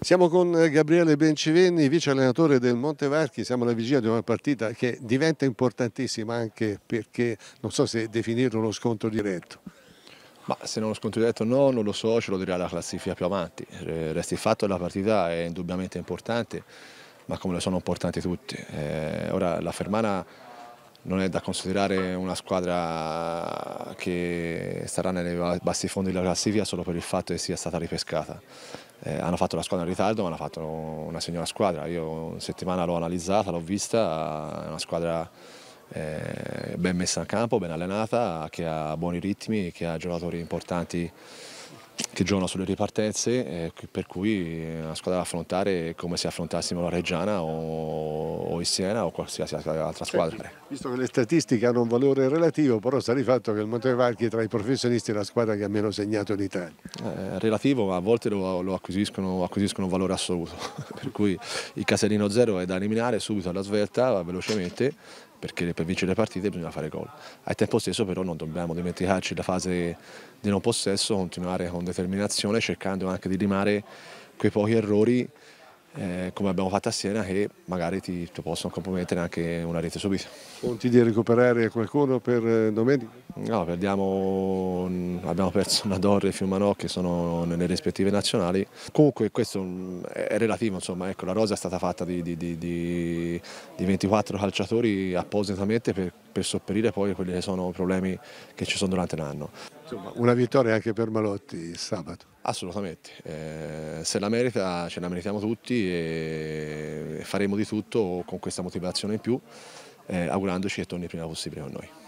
Siamo con eh, Gabriele Bencivenni, vice allenatore del Montevarchi, siamo alla vigilia di una partita che diventa importantissima anche perché non so se definirlo uno scontro diretto. Ma se non lo scontro diretto no, non lo so, ce lo dirà la classifica più avanti. Resti il fatto che la partita è indubbiamente importante, ma come lo sono importanti tutti. Eh, ora la Fermana non è da considerare una squadra che starà nei bassi fondi della classifica solo per il fatto che sia stata ripescata eh, hanno fatto la squadra in ritardo ma hanno fatto una signora squadra, io settimana l'ho analizzata, l'ho vista, è eh, una squadra eh, ben messa in campo, ben allenata, che ha buoni ritmi, che ha giocatori importanti che giocano sulle ripartenze, eh, per cui è una squadra da affrontare come se affrontassimo la Reggiana o, o il Siena o qualsiasi altra squadra. Visto che le statistiche hanno un valore relativo, però sta di fatto che il Montevarchi è tra i professionisti la squadra che ha meno segnato in Italia. Eh, relativo, ma a volte lo, lo acquisiscono, acquisiscono, valore assoluto. per cui il Caserino zero è da eliminare subito alla svelta, velocemente, perché per vincere le partite bisogna fare gol. Al tempo stesso però non dobbiamo dimenticarci la fase di non possesso, continuare con determinazione cercando anche di limare quei pochi errori eh, come abbiamo fatto a Siena che magari ti, ti possono compromettere anche una rete subita. Conti di recuperare qualcuno per eh, domenica? No, perdiamo, mm, abbiamo perso Nadorre e Fiumanò che sono nelle rispettive nazionali. Comunque questo mm, è relativo, insomma, ecco, la rosa è stata fatta di, di, di, di 24 calciatori appositamente per, per sopperire poi a quelli che sono i problemi che ci sono durante l'anno. Insomma, una vittoria anche per Malotti sabato. Assolutamente, eh, se la merita ce la meritiamo tutti e faremo di tutto con questa motivazione in più, eh, augurandoci che torni prima possibile con noi.